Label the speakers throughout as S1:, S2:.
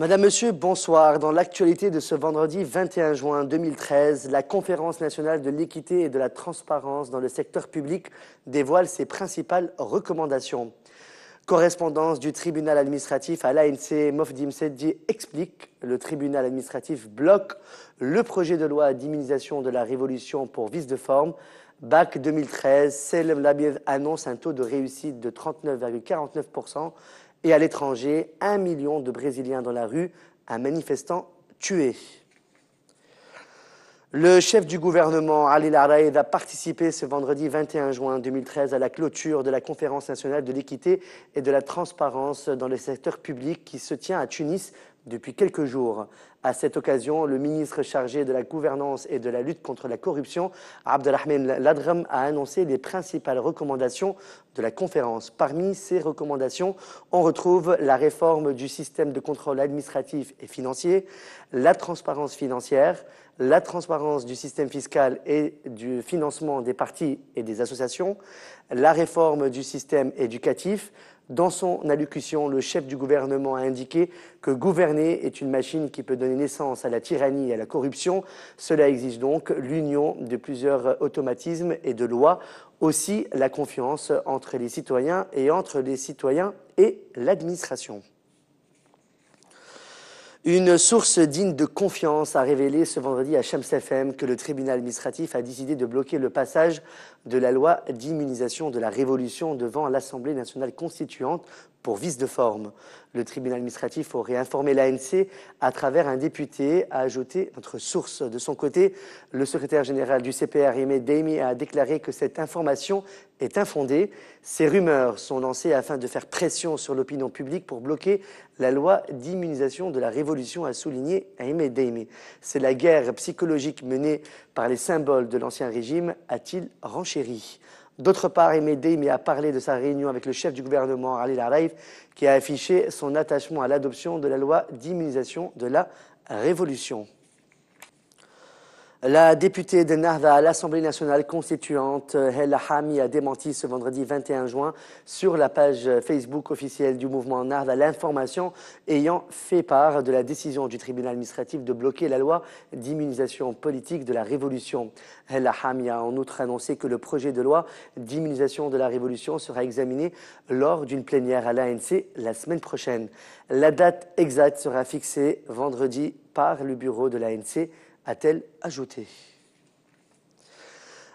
S1: Madame, Monsieur, bonsoir. Dans l'actualité de ce vendredi 21 juin 2013, la Conférence nationale de l'équité et de la transparence dans le secteur public dévoile ses principales recommandations. Correspondance du tribunal administratif à l'ANC, Mofdim Seddi explique le tribunal administratif bloque le projet de loi d'immunisation de la révolution pour vice de forme. BAC 2013, Selim Labiev annonce un taux de réussite de 39,49% et à l'étranger, un million de Brésiliens dans la rue, un manifestant tué. Le chef du gouvernement, Ali Laraed, a participé ce vendredi 21 juin 2013 à la clôture de la Conférence nationale de l'équité et de la transparence dans le secteur public qui se tient à Tunis depuis quelques jours, à cette occasion, le ministre chargé de la gouvernance et de la lutte contre la corruption, Abdelrahman Ladram, a annoncé les principales recommandations de la conférence. Parmi ces recommandations, on retrouve la réforme du système de contrôle administratif et financier, la transparence financière, la transparence du système fiscal et du financement des partis et des associations, la réforme du système éducatif, dans son allocution, le chef du gouvernement a indiqué que gouverner est une machine qui peut donner naissance à la tyrannie et à la corruption. Cela exige donc l'union de plusieurs automatismes et de lois, aussi la confiance entre les citoyens et entre les citoyens et l'administration. Une source digne de confiance a révélé ce vendredi à Shams FM que le tribunal administratif a décidé de bloquer le passage de la loi d'immunisation de la Révolution devant l'Assemblée nationale constituante pour vice de forme. Le tribunal administratif aurait informé l'ANC à travers un député, a ajouté notre source. De son côté, le secrétaire général du CPR, Aimé Daimi, a déclaré que cette information est infondée. Ces rumeurs sont lancées afin de faire pression sur l'opinion publique pour bloquer la loi d'immunisation de la Révolution, a souligné Aimé Daimi. C'est la guerre psychologique menée par les symboles de l'ancien régime, a-t-il renchéri. D'autre part, Aimé Daimi a parlé de sa réunion avec le chef du gouvernement, Ali Laraif, qui a affiché son attachement à l'adoption de la loi d'immunisation de la Révolution. La députée de Narva, à l'Assemblée nationale constituante, Hella euh, Hami, a démenti ce vendredi 21 juin sur la page euh, Facebook officielle du mouvement Narva l'information ayant fait part de la décision du tribunal administratif de bloquer la loi d'immunisation politique de la Révolution. Hella Hami a en outre annoncé que le projet de loi d'immunisation de la Révolution sera examiné lors d'une plénière à l'ANC la semaine prochaine. La date exacte sera fixée vendredi par le bureau de l'ANC a-t-elle ajouté.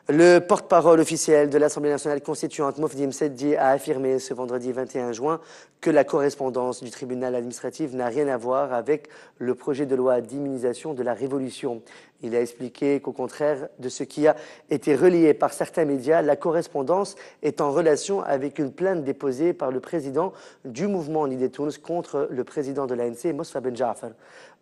S1: Le porte-parole officiel de l'Assemblée nationale constituante, Mofdim Seddi, a affirmé ce vendredi 21 juin que la correspondance du tribunal administratif n'a rien à voir avec le projet de loi d'immunisation de la Révolution. Il a expliqué qu'au contraire de ce qui a été relié par certains médias, la correspondance est en relation avec une plainte déposée par le président du mouvement Nidetouns contre le président de l'ANC, Mosfa Ben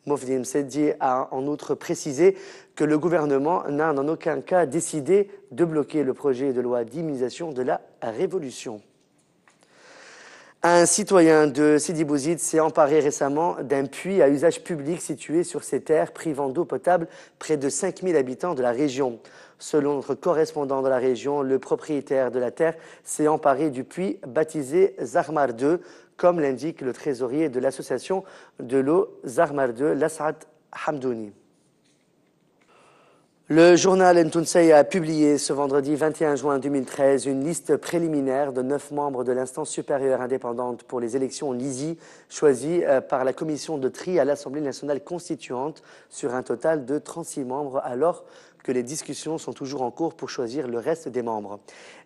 S1: Movdim Seddi a en outre précisé que le gouvernement n'a en aucun cas décidé de bloquer le projet de loi d'immunisation de la Révolution. Un citoyen de Sidi Bouzid s'est emparé récemment d'un puits à usage public situé sur ses terres, privant d'eau potable près de 5000 habitants de la région. Selon notre correspondant de la région, le propriétaire de la terre s'est emparé du puits baptisé Zahmar II, comme l'indique le trésorier de l'association de l'eau 2, Lassad Hamdouni. Le journal Entounsei a publié ce vendredi 21 juin 2013 une liste préliminaire de neuf membres de l'instance supérieure indépendante pour les élections LISI choisie euh, par la commission de tri à l'Assemblée nationale constituante sur un total de 36 membres alors que les discussions sont toujours en cours pour choisir le reste des membres.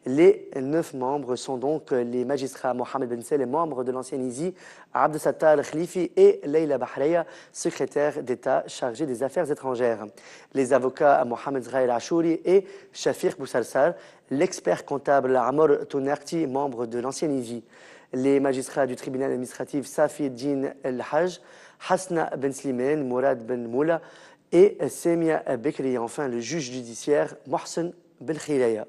S1: Les neuf membres sont donc les magistrats Mohamed Ben Sel, membre de l'ancienne ISI, Abdel Sattar Khalifi et Leila Bahreya, secrétaire d'État chargée des affaires étrangères. Les avocats Mohamed Zraïl Ashouri et Shafir Boussalsar, l'expert comptable Amor Tonerti, membre de l'ancienne ISI les magistrats du tribunal administratif Safi Din El-Hajj, Hasna Ben Slimane, Mourad Ben Moula et Semia Bekri, enfin le juge judiciaire Mohsen Belkhilaya.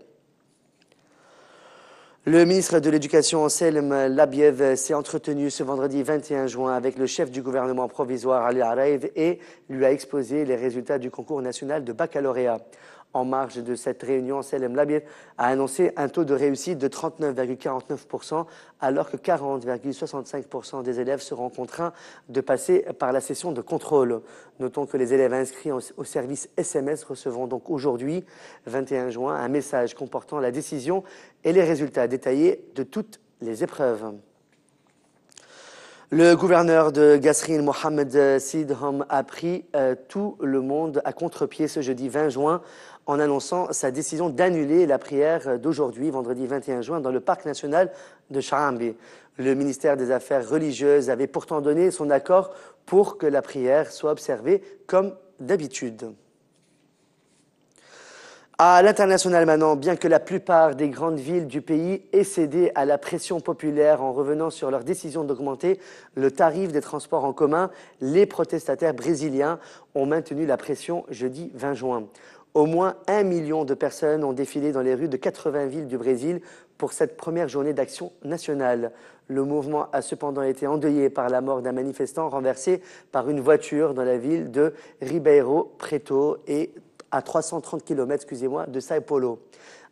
S1: Le ministre de l'Éducation, Anselm Labiev, s'est entretenu ce vendredi 21 juin avec le chef du gouvernement provisoire, Ali Araïv, et lui a exposé les résultats du concours national de baccalauréat en marge de cette réunion, Salem Labir a annoncé un taux de réussite de 39,49%, alors que 40,65% des élèves seront contraints de passer par la session de contrôle. Notons que les élèves inscrits au service SMS recevront donc aujourd'hui, 21 juin, un message comportant la décision et les résultats détaillés de toutes les épreuves. Le gouverneur de Gasserine, Mohamed Sidham, a pris euh, tout le monde à contre-pied ce jeudi 20 juin en annonçant sa décision d'annuler la prière d'aujourd'hui, vendredi 21 juin, dans le parc national de Sharambi. Le ministère des Affaires religieuses avait pourtant donné son accord pour que la prière soit observée comme d'habitude. À l'international maintenant, bien que la plupart des grandes villes du pays aient cédé à la pression populaire en revenant sur leur décision d'augmenter le tarif des transports en commun, les protestataires brésiliens ont maintenu la pression jeudi 20 juin. Au moins un million de personnes ont défilé dans les rues de 80 villes du Brésil pour cette première journée d'action nationale. Le mouvement a cependant été endeuillé par la mort d'un manifestant renversé par une voiture dans la ville de Ribeiro Preto et à 330 km excusez-moi, de Saipolo.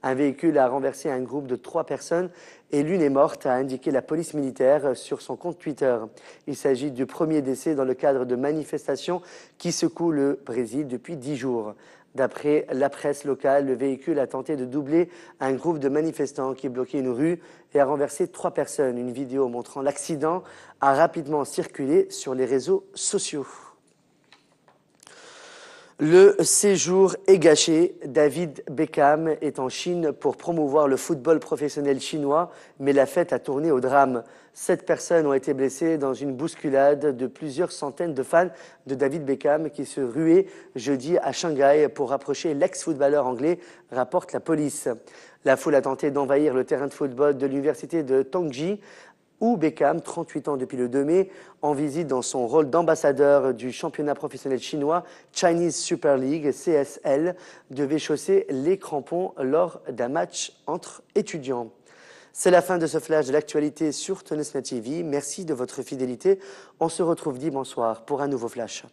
S1: Un véhicule a renversé un groupe de trois personnes et l'une est morte, a indiqué la police militaire sur son compte Twitter. Il s'agit du premier décès dans le cadre de manifestations qui secouent le Brésil depuis dix jours. D'après la presse locale, le véhicule a tenté de doubler un groupe de manifestants qui bloquait une rue et a renversé trois personnes. Une vidéo montrant l'accident a rapidement circulé sur les réseaux sociaux. Le séjour est gâché. David Beckham est en Chine pour promouvoir le football professionnel chinois, mais la fête a tourné au drame. Sept personnes ont été blessées dans une bousculade de plusieurs centaines de fans de David Beckham qui se ruaient jeudi à Shanghai pour rapprocher l'ex-footballeur anglais, rapporte la police. La foule a tenté d'envahir le terrain de football de l'université de Tangji où Beckham, 38 ans depuis le 2 mai, en visite dans son rôle d'ambassadeur du championnat professionnel chinois Chinese Super League, CSL, devait chausser les crampons lors d'un match entre étudiants. C'est la fin de ce flash de l'actualité sur Tennis TV. Merci de votre fidélité. On se retrouve dimanche soir pour un nouveau flash.